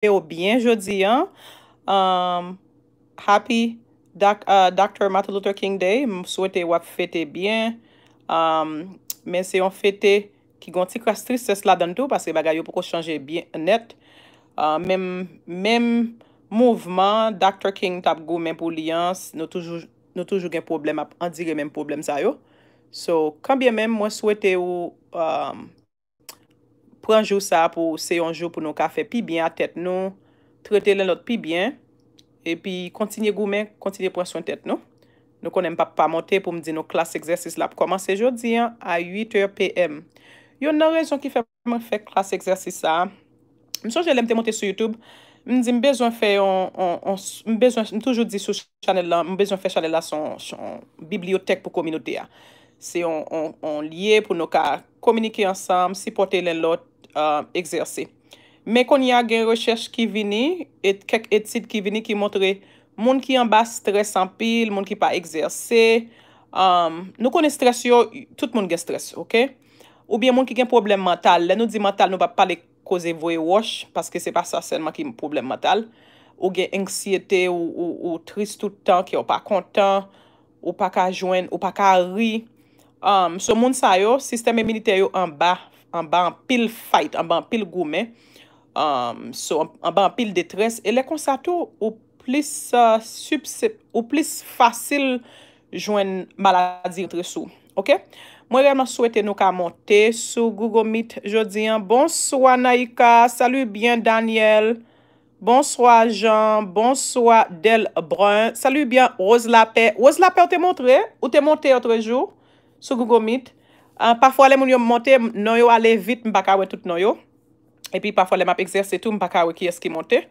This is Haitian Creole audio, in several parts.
Fete ou byen jodi an, um, happy Dr. Uh, Matthew Luther King Day, m souwete wak fete byen, um, men se yon fete ki gonti kras tristes la dantou, pase bagay yo pouko chanje byen net, uh, menm mouvman, Dr. King tap gou men pou li ans, nou toujou gen problem ap, an dire menm problem zayo, so kambye menm mwen souwete ou... Um, Prenjou sa pou seyonjou pou nou ka fe pi byen a tèt nou. Tretè lè lòt pi byen. E pi kontinye goumen, kontinye pren son tèt nou. Nou konen pa pa montè pou mdi nou klas egzersis la pou komanse jodi an a 8 eur p.m. Yon nan rezon ki fè klas egzersis sa. Mson jè lèm te montè sou YouTube. Mdi mbezon fè, mbezon toujou di sou chanel la, mbezon fè chanel la son bibliotèk pou kominote ya. Se yon liye pou nou ka komunike ansam, sipote lè lòt. egzersi. Euh, Me kon ya gen rechers ki vini, et kek etid ki vini ki montre, moun ki an bas stres an pil, moun ki pa egzersi, euh, nou kon estres yo, tout moun gen stres, ok? Ou bien moun ki gen problem mental, le nou di mental nou pa pale koze voy wosh, paske se pa sa senman ki problem mental, ou gen ansyete, ou trist toutan ki an pa kontan, ou pa ka jwen, ou pa ka ri, sou moun sa yo, sisteme milite yo an bas, an ban pil fayt, an ban pil gome, an euh, ban pil detres, e le konsato ou plis euh, fasil jwen maladi yotre sou, ok? Mwen reyman souwete nou ka monte sou Google Meet jodien. Bonsoy Naika, salu bien Daniel, bonsoy Jean, bonsoy Del Brun, salu bien Ozlape. Ozlape ou te monte? Ou te monte yotre jou? Sou Google Meet? Parfwa le moun yon monte, noyo ale vit mbakawwe tout noyo. Epi parfwa le map exersi tou mbakawwe ki eski monte.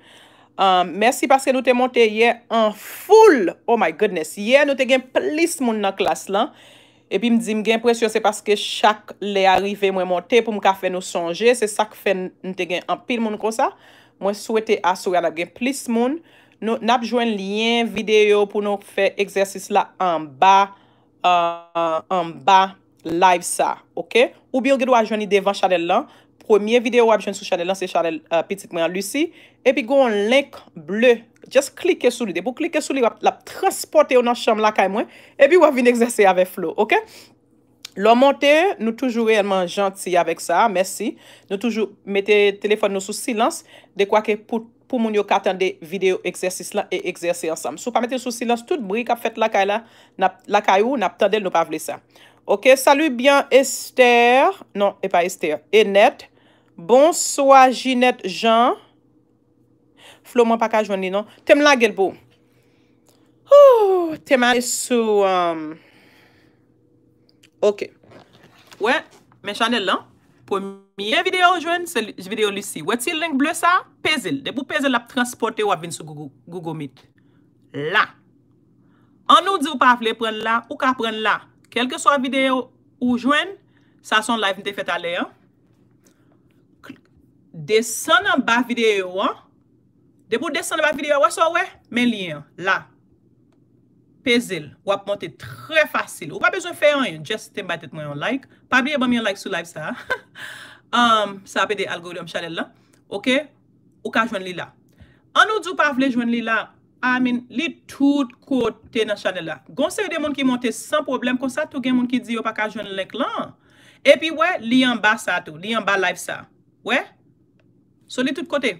Mersi paske nou te monte ye an foul. Oh my goodness, ye nou te gen plis moun nan klas lan. Epi mdi mgen presyo se paske chak le arive mwen monte pou mka fe nou sonje. Se sak fe nou te gen an pil moun kon sa. Mwen souwete aswe ala gen plis moun. Nou nap jwen lyen video pou nou fe eksersis la an ba. An ba. live sa, ok? Ou bil ge do a jweni devan chanel lan, premier videyo wap jweni sou chanel lan, se chanel euh, pitit mwen a Lucy, epi go an link ble, just klike sou li, de pou klike sou li wap la transporte ou nan chanm lakay mwen, epi wap vin exersi ave flow, ok? Lo monte, nou toujou reyman janti avek sa, mersi, nou toujou mette telefon nou sou silans, de kwa ke pou moun yo katande video exersis lan e exersi ansam. Sou pa mette sou silans, tout bri kap fet lakay la, lakay ou, nap tendel nou pa vle sa. Ok, salu byan Esther, non e pa Esther, Enet, bonsoa Jinet Jean, Floman Paka Jouni, non, tem la gelbo. O, tem a li sou, ok. We, men chanel lan, pomiye video joun, se video lisi, weti link ble sa, pezel, de pou pezel ap transporte wap vin sou Google Meet. La, an nou di ou pa fle pren la, ou ka pren la. Kelke so a videyo ou jwen, sa son live nite fet ale. Desen an ba videyo, an. De pou desen an ba videyo, wè so wè, men liyen, la. Pezel, wè ap monte tre fasil. Ou wè ap bezon feyon, just te batet mwen yon like. Pa blie bon mwen like sou live sa. Sa apede algodon chanel la. Ok, ou ka jwen li la. An ou d'ou pa vle jwen li la, Amin, li tout kote nan chanel la. Gon se yon de moun ki monte san problem, konsa tou gen moun ki di yo pa ka joun lek lan. Epi we, li yon ba sa tou, li yon ba laif sa. We, so li tout kote.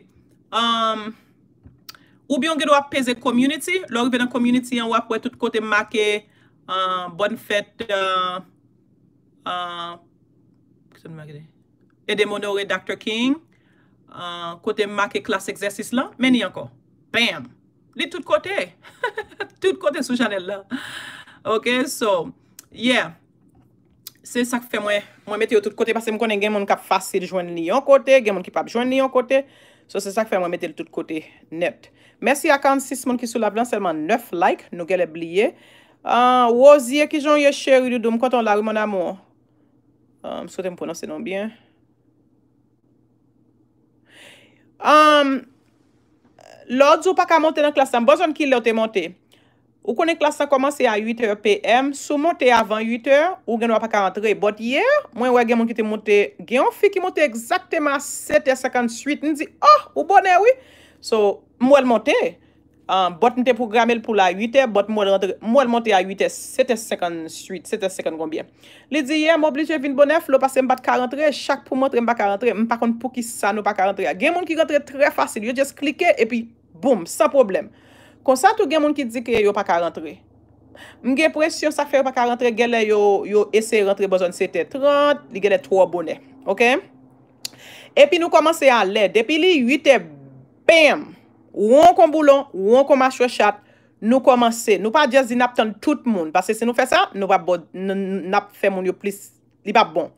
Um, ou byon gen wap peze community, lor venan community yon wap, wap wap wap tout kote make, bon fete, edemon ore Dr. King, uh, kote make klas eksersis lan, meni anko, bam, Li tout kote. Tout kote sou janel la. Ok, so, yeah. Se sak fe mwen mette yo tout kote. Pase mwen konen gen moun kap fasil jwen li yon kote. Gen moun ki pap jwen li yon kote. So se sak fe mwen mette yo tout kote net. Mersi akant 6 moun ki sou la plan. Selman 9 like. Noukele bliye. An, wosye ki joun ye chery li do mwen konton lag moun amon. An, um, msote mponansenon bien. An, um, Lodz ou pa ka monte nan klasan, bozon ki lè ou te monte? Ou konen klasan komanse a 8 eur PM, sou monte a 28 eur, ou gen wè pa ka rentre. Bot ye, mwen wè gen moun ki te monte gen, ou fi ki monte exakteman a 7 eur 58, nidzi, oh, ou bonè wè? So, mwen monte, um, bot mwen te programe l pou la 8 eur, bot mwen monte a 8 eur, 7 eur 58, 7 eur 58, rombye. Lidzi, ye, mwen oblige vin bonè, flop ase mbat 40 eur, chak pou montre mbat 40 eur, mwen pa kon pou ki sa nou pa 40 eur. Gen moun ki rentre tre fasil, yo jes klike, epi... Boum, san problem. Konsan tou gen moun ki di ke yo pa ka rentre. M gen presyon sa fè yo pa ka rentre, gelè yo ese rentre bozon sete 30, li gelè 3 bonè. Ok? E pi nou komanse a led. E pi li 8e, bam! Ou an kon boulon, ou an kon ma chwechat, nou komanse. Nou pa jaz di nap ton tout moun, pase se nou fè sa, nou va nap fè moun yo plis li pa bon.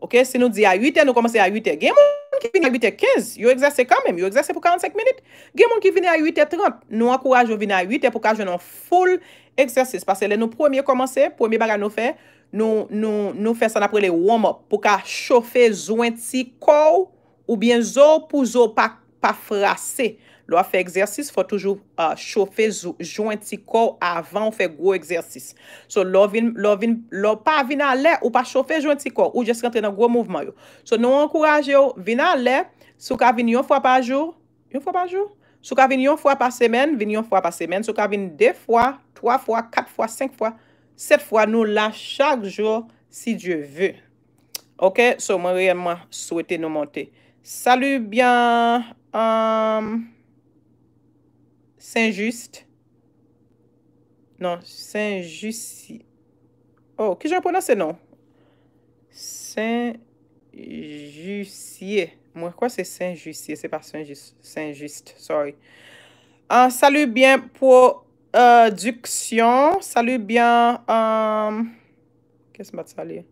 Ok? Se nou di a 8e, nou komanse a 8e. Gen moun! ki vini a 8 et 15, yo egzese kamem, yo egzese pou 45 menit, gen moun ki vini a 8 et 30 nou akouraj yo vini a 8 et pou ka jenon full egzese, sepase le nou premier komanse, premier bagay nou fe nou fe san apre le warm up pou ka chofe zwen ti kou ou bien zop ou zop pa frase Lo a fe eksersis, fo toujou euh, choufe jointi kor avan ou fe gro eksersis. So, lo vin lo pa vin ale ou pa choufe jointi kor ou jeske entre nan gro mouvman yo. So, nou ankouraje yo vin ale sou ka vin yon fwa pa jour, yon fwa pa jour, sou ka vin yon fwa pa semen, vin yon fwa pa semen, sou ka vin de fwa, twa fwa, kat fwa, senk fwa, set fwa nou la chak jor si djew ve. Ok? So, mwen reyman souwete nou monte. Salü, byan! Amm... Euh, Saint-Just. Non, Saint-Just. Oh, que j'ai prononcé non? Saint-Justier. Moi, quoi c'est Saint-Justier? C'est pas Saint-Just. Saint-Just, sorry. Ah, salut bien production. Euh, salut bien... Euh, qu'est-ce que ça dire?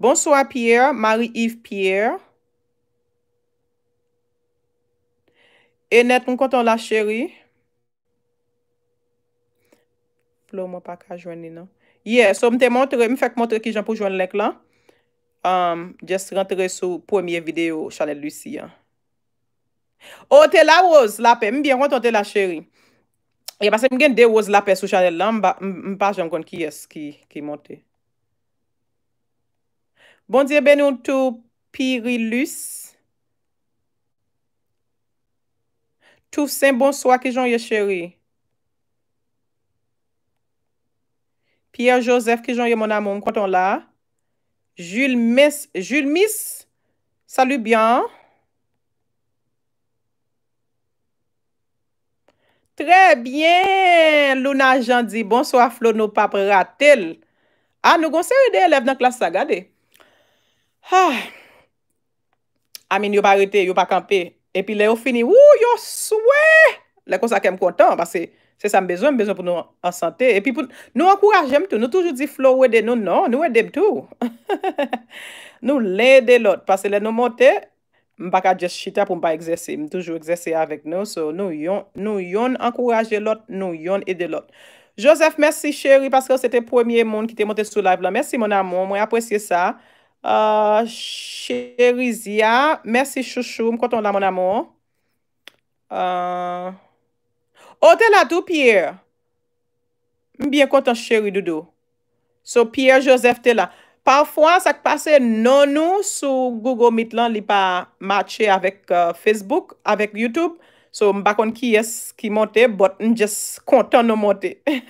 Bonsoir Pierre, Marie-Yves Pierre. Enet, mwen konton la cheri. Flo mwen pa ka jwen ni nan. Ye, so mwen te montre, mwen fèk montre ki jen pou jwen lek la. Um, just rentre sou premier video chanel lisi. O, oh, te la oz lape, mwen bian konton te la cheri. E basen mwen gen de oz lape sou chanel la, mwen pa jen konton ki es ki monte. Bondye benoun tou Piri Lus. Chouf Saint Bonsoir ki joun ye chèri. Pierre Joseph ki joun ye mon amoun konton la. Jules Miss. Salut bien. Trè bien. Luna Jandy. Bonsoir Flo. Nou pa prate l. A ah, nou gonsè ride elev nan klas sa gade. Ah, Amin yo pa rite. Yo pa kampe. Epi le ou fini, wou yon souwe, le kon sa kem kontan, parce se sa mbezoun, mbezoun pou nou ansante. Epi pou nou ankouraje mtou, nou toujou di flow wede nou, non, nou wede mtou. Nou le de lot, parce le nou mote, mbaka djechita pou mba egzese, mtoujou egzese avek nou, so nou yon, nou yon ankouraje lot, nou yon ede lot. Joseph, mersi chéri, parce ke ou se te premye moun ki te mote sou live la. Mersi moun amon, mwen apresye sa. Euh, chéri Zia, mersi chouchou, m konton la moun amon. Ote la euh, oh, tou Pierre? M byen konton chéri doudou. So Pierre Joseph te la. Parfwa sak pase nonou sou Google mit lan li pa matche avèk euh, Facebook, avèk YouTube. So m bakon ki yes ki monte, but m jes konton nou monte.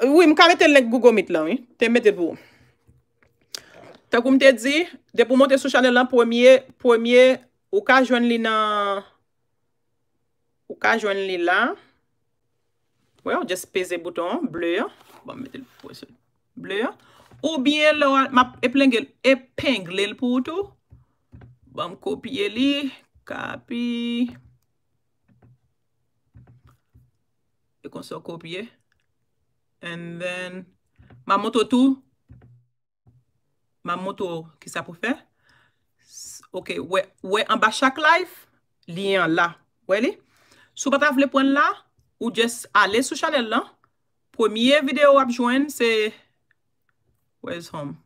Oui, m ka mette link Google mit lan. Te mette pou. Takou m te di, de pou monte sou chanel lan, pou emye, pou emye, ou ka jwen li nan, ou ka jwen li lan, well, just pese buton, blur, vam bon, mette pou ese, blur, ou bie lor, ma eplengel, e pengle l pou tou, vam kopye li, kapi, e kon se kopye, And then, ma moto tou. Ma moto, ki sa pou fe? Ok, we, we an ba chak life, li an la. We li? Sou batav le pon la, ou jes ale sou chanel lan. Premier video ap jwen, se... Where is home?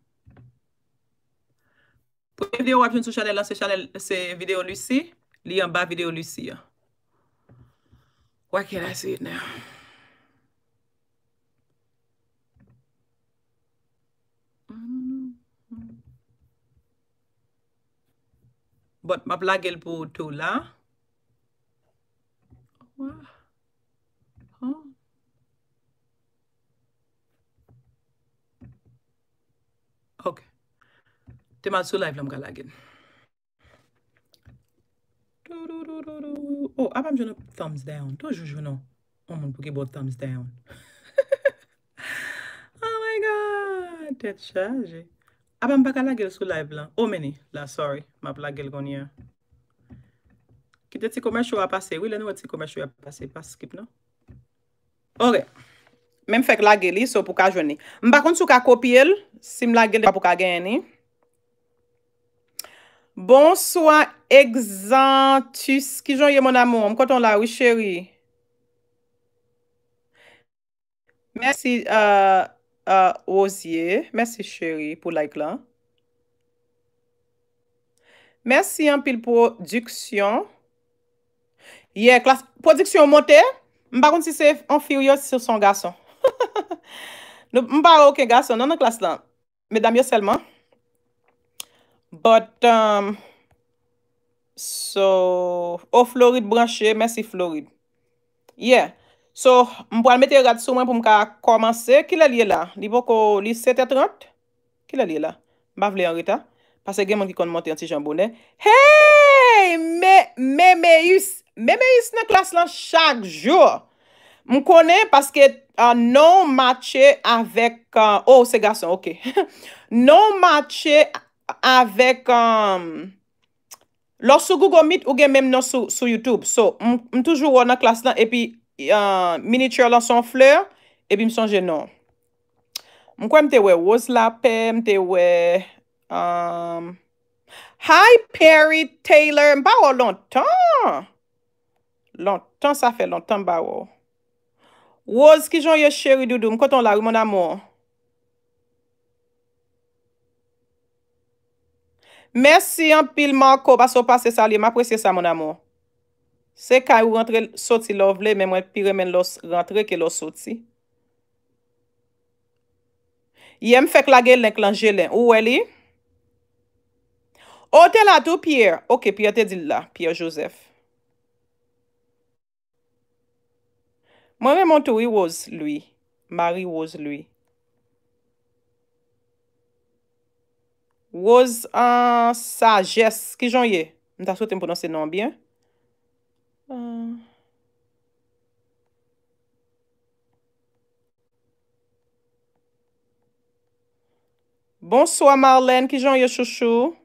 Premier video ap jwen sou chanel lan, se chanel, se video lu si. Li an ba video lu si, ya. Why can't I see it now? But map lage l pou tou la. Ok. Te mal sou la if la mka lage. Oh, apam jounou thumbs down. Tou jounou. Oman pou ki bo thumbs down. Oh my god. Tet chaje. Aba ah, mbaka la gel oh, non. sou la ev lan. Omeni la, sorry. Map la gel konye. Kite ti komensyo a pase. Oui, lè nou a ti komensyo a pase. Pas skip nou. Oge. Mem fek la geli, so pou ka jwenni. Mbakon sou ka kopiyel. Sim la geli pou ka geni. Bonswa, egzantis. Kijon ye mon amou. Mkoton la, oui chéri. Mersi, eee... Euh, Oziye, mersi cheri pou like lan. Mersi an pil produksyon. Ye, produksyon monte. Mparoun si se an firyos se son gason. Mparoun ke gason, nan an klas lan. Medan yo selman. But, um, so, o florid branche, mersi florid. Ye. Ye. So, m pou an mette rad sou mwen pou m ka komanse. Kila liye la? Nivou ko li 7-30? Kila liye la? M pa vle an rita? Pase genman ki kon monte an si janbou, ne? Hey! Memeis! Memeis nan klas lan chak jor! M konen paske non matche avèk... Uh, oh, se gason, ok. Non matche avèk... Um, Lorsou Google Meet, ou genmen nan sou YouTube. So, m toujou wò nan klas lan, epi... minitur lan son fleur epi m sonje nan m kwa m te we wos lape m te we um, hi perry taylor m ba ou lontan lontan sa fe lontan m ba ou wos ki jan yo chery doudou m kwa ton lawe moun amon mersi an pil m apresye sa moun amon Se ka ou rentre soti lo vle, men mwen pire men rentre ke lo soti. Yem fek la gen lenk lanje len. Ou weli? Ou te la tou Pierre? Ok, Pierre te dil la. Pierre Joseph. Mwen remon tou yi wos lui. Mari wos lui. Wos an sajes. Ki jan ye? Mwen ta sou te mponansen nan byen. Euh. Bonsoy Marlène Kijan Yechouchou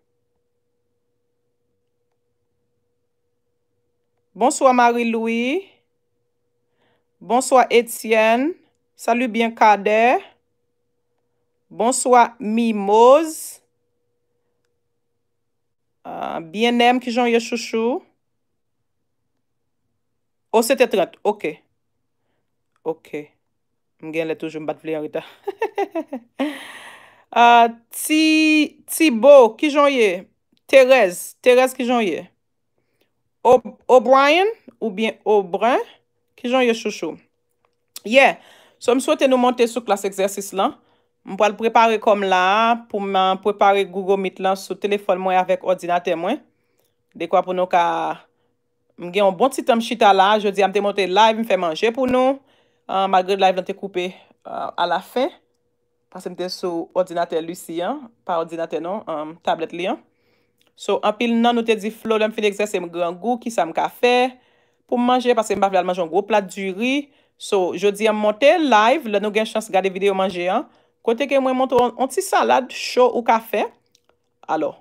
Bonsoy Marie-Louis Bonsoy Etienne Salut Bienkader Bonsoy Mimose euh, Bienem Kijan Yechouchou O 7 et 30, ok. Ok. M gen lè toujou m bat vli an rita. Ah, Tibo, ki jan yè? Terese, Terese ki jan yè? O'Brien, ou bien O'Brien, ki jan yè chouchou? Ye, sou m souwete nou monte sou klas eksersis lan. M pou al prepare kom la, pou m prepare Google Meet lan sou telefon mwen avèk ordinatè mwen. De kwa pou nou ka... M gen yon bon titan m chita la, jodi am te monte live, m fe manje pou nou, euh, magre live lante koupe euh, a la fe, pase m te sou ordinate lu si, pa ordinate nou, euh, tablet li. So, apil nan, nou te di flo, lèm fin exerse m gran gou, kisa m kafe, pou manje, pase m bavle al manje yon gro plat du ri. So, jodi am monte live, lè nou gen chans gade video manje. Kote ke mwen mwento yon ti salade, chou ou kafe, alo,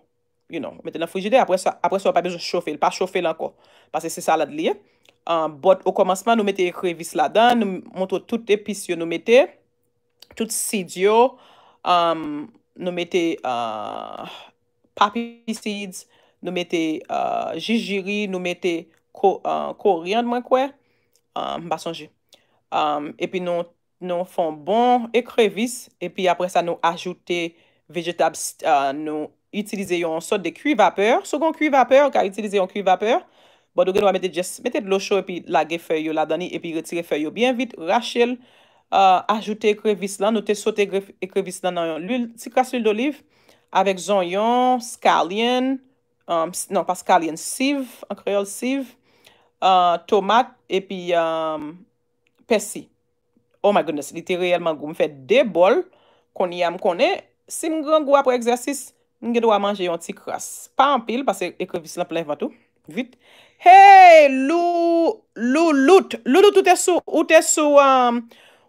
You know, mette nan frijide, apre sa pa bezo chofel, pa chofel anko. Pase se salad liye. But, o komansman, nou mette ekrevis la dan, nou monto tout episyon, nou mette tout sidyo, euh, nou mette euh, papi seeds, nou mette jijiri, euh, nou mette koryan mwen kwe, basanji. Epi nou fon bon ekrevis, epi apre sa nou ajoute vegetab, nou... Utilize yon sot de kri vapeur. Sogon kri vapeur. Ou ka utilize yon kri vapeur. Bo do gen nou a mette jes. Mette lo sho epi lage feyo la dani. Epi retire feyo bien vit. Rachel euh, ajoute ekre vislan. Nou te sote ekre vislan nan yon lul. Tikras lul do liv. Avek zon yon skalyen. Non pa skalyen siv. An kreol siv. Euh, Tomat epi euh, pesi. Oh my goodness. Li te reyelman goum fet de bol. Koni yam koni. Si n gran gwa pou eksersis. Nge do a manje yon ti kras. Pa an pil, pase ekrevis la ple vantou. Vit. Hey, loulout. Loulout ou te sou, ou te sou, um,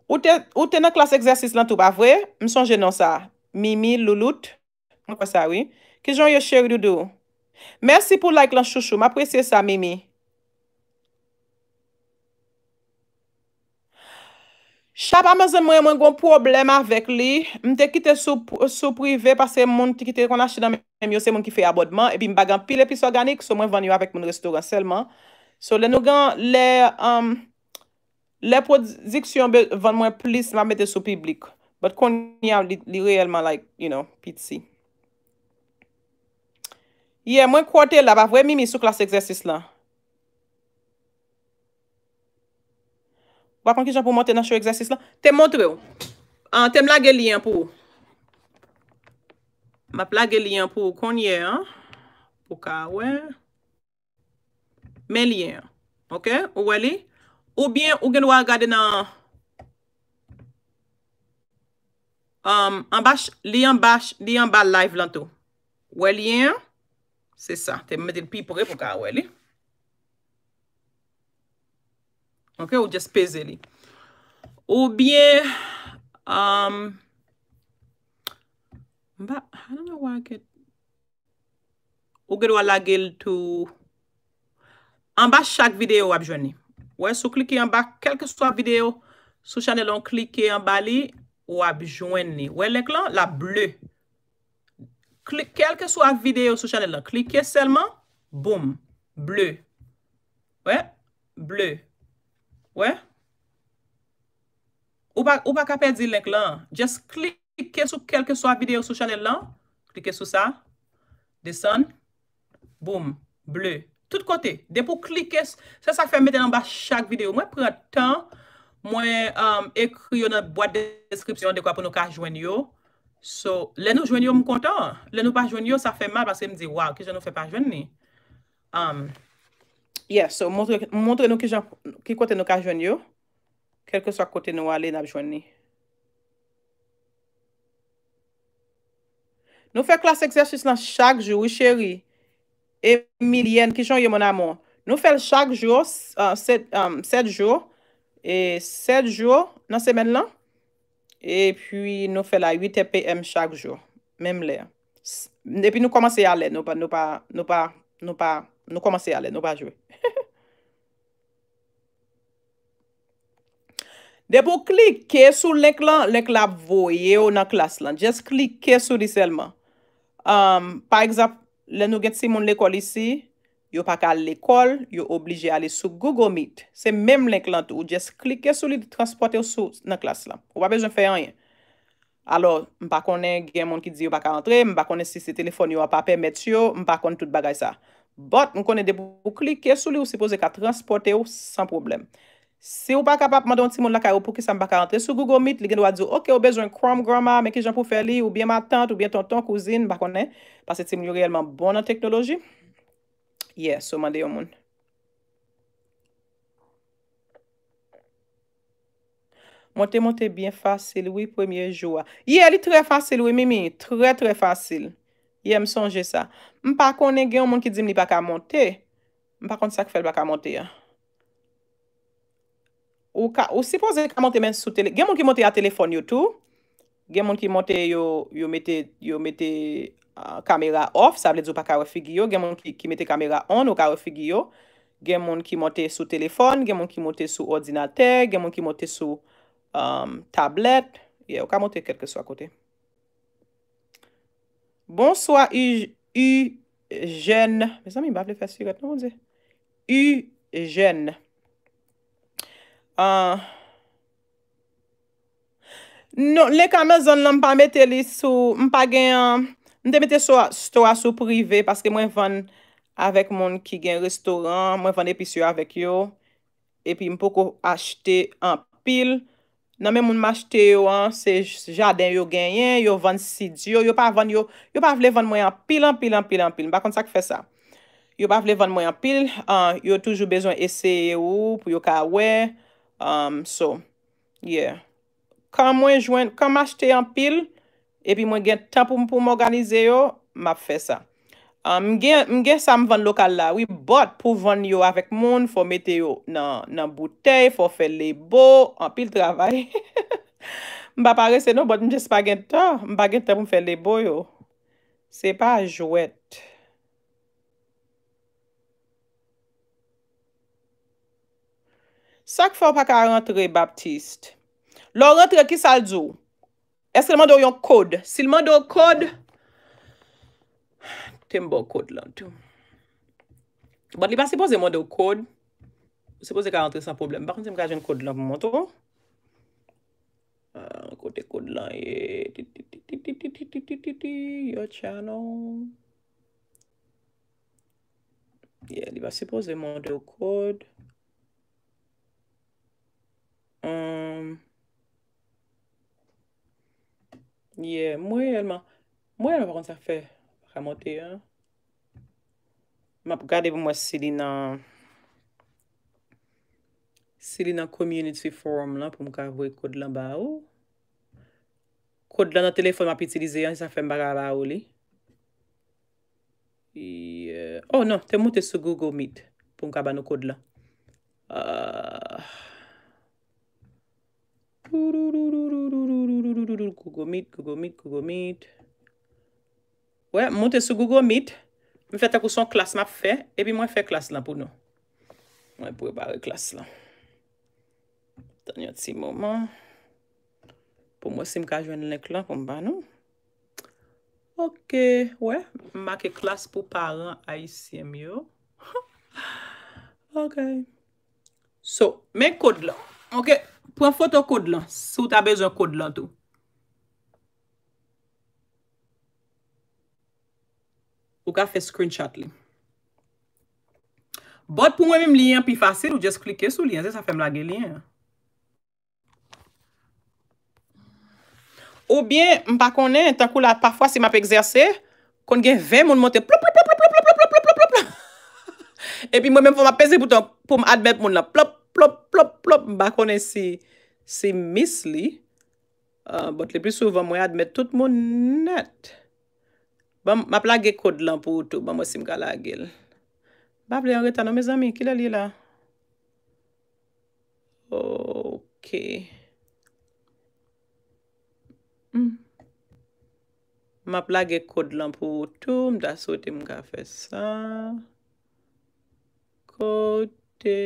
ou te nan klas eksersis lan tou. Ba vwe? M sonje nan sa. Mimi, loulout. M kwa sa, oui. Kijon yo, chèri doudou. Mersi pou like lan chouchou. M apresye sa, Mimi. Chapa mezen mwen gwen problem avek li, mte ki te sou privé pasè moun ki te konache dan mèm yo se moun ki fe abodman, epi m bagan pil epis organik, sou mwen van yon avek moun restoran selman. So le nou gan, le um, prodziksyon be van mwen plis mwen mette sou piblik, bat kon ni yon li reyelman like, you know, piti si. Ye, mwen kote la, ba vwe mimi sou klasi egzersis la. Bo akon ki jan pou mwote nan chou egzastis la. Te mwotre ou. Te m lage liyan pou. Ma plage liyan pou konye. Po ka we. Men liyan. Ok. Ou we li. Ou bien ou gen wak gade nan. Ambash um, liyan bash liyan bal live lantou. Ou we liyan. Se sa. Te m metil pi pou re pou ka we li. Ok, ou jespeze li. Ou bien, um, ou gen wala gel tou, an ba chak video wabjwen ni. Ou e sou kliki an ba, kelke swa video sou chanel an kliki an ba li, wabjwen ni. Ou e lek lan, la ble. Kelke swa video sou chanel an, kliki selman, boum, ble. Ou e, ble. Ou pa kapè di link lan, jes klike sou kelke so a video sou chanel lan, klike sou sa, desen, boum, ble, tout kote, euh, de pou klike, se sa fè metè nan ba chak video, mwen prè tan, mwen ekri yo nan boite de deskripsyon de kwa pou nou ka jwen yo, so lè nou jwen yo m kontan, lè nou pa jwen yo sa fè mab asè mdi, waw, ki jen nou fè pa jwen ni. Amm. Um, Yeah, so montre nou ki kote nou ka jwenn yo. Kelke sa kote nou ale nan jwenn ni. Nou fe klas eksersis nan chak jwou, cheri. E milyen, ki jwenn yo mon amon. Nou fe chak jwou, euh, set um, jwou. E set jwou nan semen lan. E pi nou fe la 8 epm chak jwou. Mem le. E pi nou komanse ale. Nou pa, nou pa, nou pa, nou pa. Nou komanse ale, nou pa jwe. De pou klike sou l'enklan, l'enklan voye ou nan klas lan. Just klike sou diselman. Um, par exemple, le nou get simon l'ekol isi, yo pa ka l'ekol, yo oblije ale sou Google Meet. Se menm l'enklan tou, just klike sou li di transporte ou sou nan klas lan. Ou pa bejoun fè anye. Alo, m pa konen gen moun ki di yo pa ka antre, m pa konen si se telefon yo a pa permets yo, m pa konen tout bagay sa. But, nou konen de pou klike sou li ou se pose ka transporte ou san problem. Se ou pa kapap mande yon timoun lakay ou pou ki sa m baka rentre sou Google Meet, li gen do a dzo, ok, ou bezwen krom groma, meki jan pou fe li, ou bien ma tante, ou bien tonton, kouzine, bakonnen, pase timoun yon reyelman bon nan teknoloji. Yeah, sou mande yon moun. Monte, monte, bien fasil, oui, premier joua. Yeah, li tre fasil, oui, mimi, tre tre fasil. Ye, m sonje sa. M pa konen gen yon moun ki di m li pa ka monte. M pa konen sa ki fel pa ka monte ya. Ou si ponze ka monte men sou tele... Gen moun ki monte ya telefon yotou. Gen moun ki monte yon mette kamera off. Sa aple dzo pa ka refigi yo. Gen moun ki mette kamera on ou ka refigi yo. Gen moun ki monte sou telefon. Gen moun ki monte sou ordinate. Gen moun ki monte sou um, tablet. Ye, ou ka monte ketke sou akote. Bonswa yu jen. Besan mi mbavle fes yu retman moun ze. Yu jen. Non, le kamazon nan mpa mette li sou. Mpa gen, mte mette sou stowa sou prive. Paske mwen ven avèk moun ki gen restoran. Mwen ven episyon avèk yo. Epi mpoko achte an pil. Nan men moun machete yo an, se jaden yo genyen, yo van si diyo, yo pa vane yo, yo pa vle vane mwen an pil, an pil, an pil, an pil, mba kon sak fe sa. Yo pa vle vane mwen an pil, an, yo toujou bezon eseye yo pou yo ka we, an, so, yeah. Kan mwen jwen, kan machete yo an pil, epi mwen gen tan pou mwen pou mwen organize yo, mba fe sa. M gen sa m ven lokal la. Oui, bot pou ven yo avèk moun. Fò met yo nan bouteil. Fò fè le bo. An pi l travay. M ba pare se nou. Bot m jes pa gen tan. M ba gen tan pou fè le bo yo. Se pa jouet. Sak fò pa ka rentre Baptiste. Lo rentre ki sal zou. Eske lman do yon kode. Si lman do kode. Si lman do kode. Tembo kode lan tou. But li va sepose mwande ou kode. Sepose ka rentre san problem. Bakan se mkajen kode lan pou mwanto. Kote kode lan ye. Yo chanou. Ye li va sepose mwande ou kode. Ye mwenye lman. Mwenye lman bakan sa fey. Mwen ap gade pou mwen sili nan community forum la pou mwen ka vwe kod lan ba ou. Kod lan nan telefon mwen ap itilize yan si sa fèm baga ba ou li. Eh, oh non, te mwen te sou Google Meet pou mwen ka ban nou kod lan. Google Meet, Google Meet, Google Meet... Wè, moun te sou Google Meet, mwen fète kousan klas map fè, epi mwen fè klas lan pou nou. Mwen pwè barè klas lan. Tanyot si mouman. Pou mwen sim ka jwen lèk lan kon ba nou. Ok, wè, mwen makè klas pou paran ICMO. Ok. So, men kod lan. Ok, pou an foton kod lan, sou ta bezon kod lan tou. ka fe screenshot li. Bot pou mwen mwen liyen pi fase, ou jes klike sou liyen, se sa fe mla ge liyen. Ou byen, mba konen, tan kou la, pafwa se m ap egzerser, kon gen 20 moun monte plop plop plop plop plop plop plop plop plop plop. E pi mwen mwen fwa m ap pese buton pou m admet moun la plop plop plop plop. Mba konen se mis li. Uh, bot le pi souvan mwen admet tout moun net. Mapla ge kod lan pou ou tou. Ba mwen si mga lagel. Ba ple an reta nou me zami. Kila li la? Ok. Hmm. Mapla ge kod lan pou ou tou. Mda sote mga fe sa. Kote.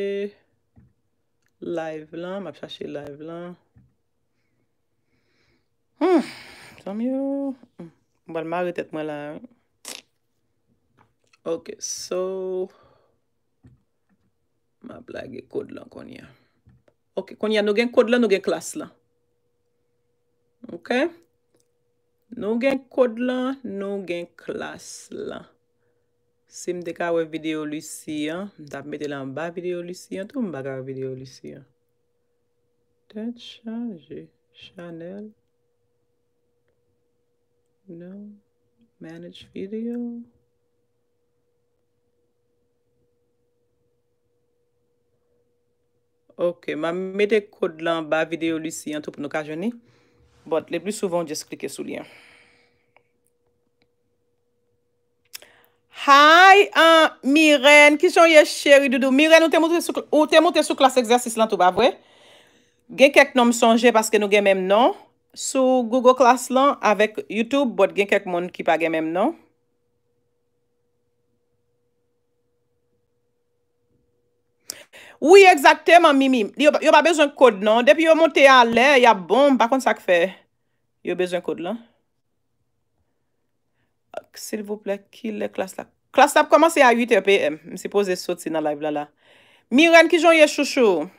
Live lan. Map chache live lan. Somi ou. Somi ou. Mbal ma retek mwen la. Ok, so. Ma blage kod lan kon ya. Ok, kon ya nou gen kod lan nou gen klas lan. Ok. Nou gen kod lan nou gen klas lan. Si mde ka we videyo lisi ya. Dap mwete la mba videyo lisi ya. Tou mba ka we videyo lisi ya. Ted chanje chanel. You know, manage video. Ok, ma me de kod lan ba video lisi an tou pou nou ka jeni. Bot, le plus souvent, jes klike sou lien. Hai, miren, kishon ye cheri doudou. Miren, ou te moute sou klas exersis lan tou ba vwe. Gen kek nan m sonje, paske nou gen menm nan. Sou Google klas lan, avèk YouTube, bot gen kek moun ki pa gen mèm, nan? Ouye, egzaktèman, mimi. Yo ba bejan kod, nan? Depi yo montè a lè, ya bon, bakon sa k fè. Yo bejan kod, lan? Ok, sil vop lè, ki lè klas la? Klas la p komanse a 8 epè, m. M se pose sot si nan live la la. Miren ki joun ye chouchou.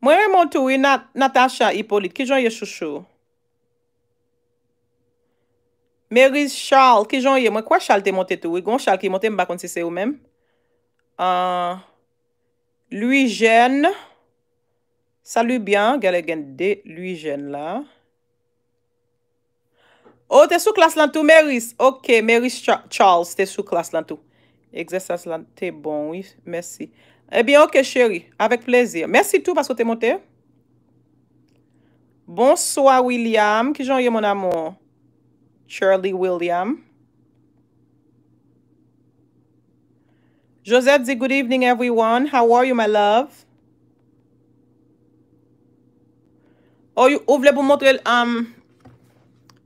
Mwen mwen moun tou yi Natasha Hippolyte. Kijon yi sou chou? Meris Charles. Kijon yi? Mwen kwa Charles te moun te tou yi? Gon Charles ki moun te mba kon si se ou men? Ah, Louisjean. Salut bien. Gale gen de Louisjean la. Oh, te sou klas lan tou Meris. Ok, Meris Charles te sou klas lan tou. Eksesans lan tou. Te bon, oui. Merci. Eh bien, ok chérie. Avec plaisir. tout tout que tu es monté. Bonsoir, William, Qui j'en mon amour? Charlie William. Joseph dit good evening everyone. How are you my love? Oh, you, ou oh, voulez um,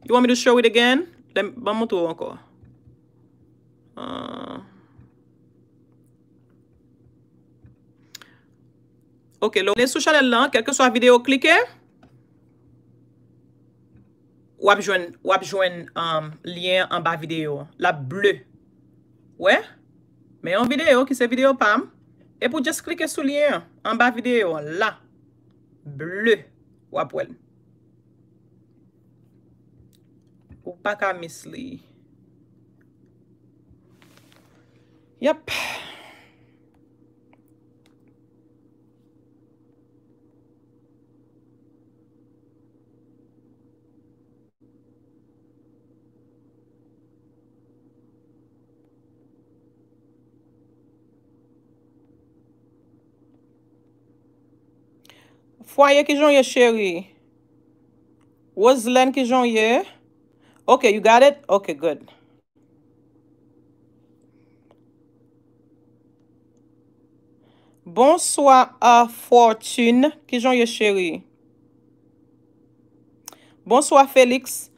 you want me to show it again? montrer encore. Uh, Ok, lè sou chanel lan, kelke sou a video, klike. Wap jwen, wap jwen, um, lyen an ba video. La ble. Wè? Mè yon video, ki se video pam. E pou jes klike sou lyen an ba video. La. Ble. Wap wèl. Ou pa ka misli. Yap. Foye ki jonye cheri? Ozilen ki jonye? Ok, you got it? Ok, good. Bonsoi a Fortun ki jonye cheri? Bonsoi a Félix?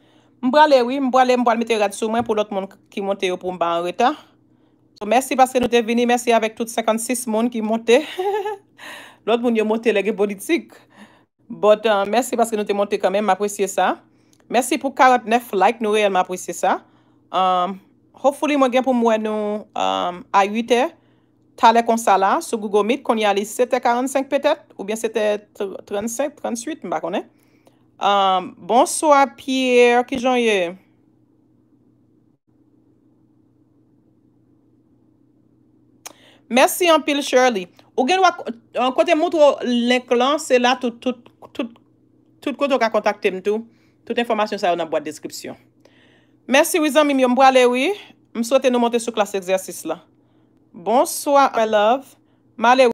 Mbra le wè, mbra le mbra le mbra le mbite rad sou mwen pou lout moun ki monté ou pou mban reta. Mersi paske nou te vini, mersi avèk tout 56 moun ki monté. Ha ha ha Lout moun yo monte lege politik. But, euh, mersi paske nou te monte kamen, m'apresye sa. Mersi pou 49 like, nou reyel m'apresye sa. Euh, hopefully, mwen gen pou mwen nou ayoute tale konsala sou Google Meet kon yali 7.45 petet ou bien 7.35, 7.38 mba konen. Bonswa, Pierre Kijanye. Mersi an pil Shirley. Ou gen wak, an kote moutou l'enklan, se la tout koto ka kontakte mtou. Tout informasyon sa yo nan boite deskripsyon. Mersi wizan mi, mi yon mbo alewi. M souwete nou monte sou klasi egzersis la. Bonswa, my love.